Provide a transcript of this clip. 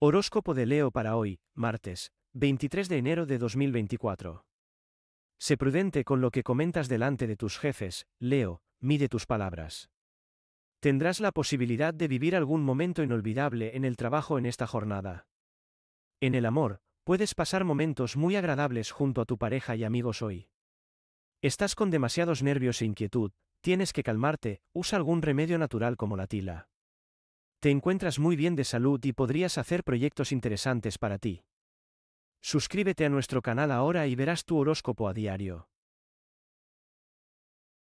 Horóscopo de Leo para hoy, martes, 23 de enero de 2024. Sé prudente con lo que comentas delante de tus jefes, Leo, mide tus palabras. Tendrás la posibilidad de vivir algún momento inolvidable en el trabajo en esta jornada. En el amor, puedes pasar momentos muy agradables junto a tu pareja y amigos hoy. Estás con demasiados nervios e inquietud, tienes que calmarte, usa algún remedio natural como la tila. Te encuentras muy bien de salud y podrías hacer proyectos interesantes para ti. Suscríbete a nuestro canal ahora y verás tu horóscopo a diario.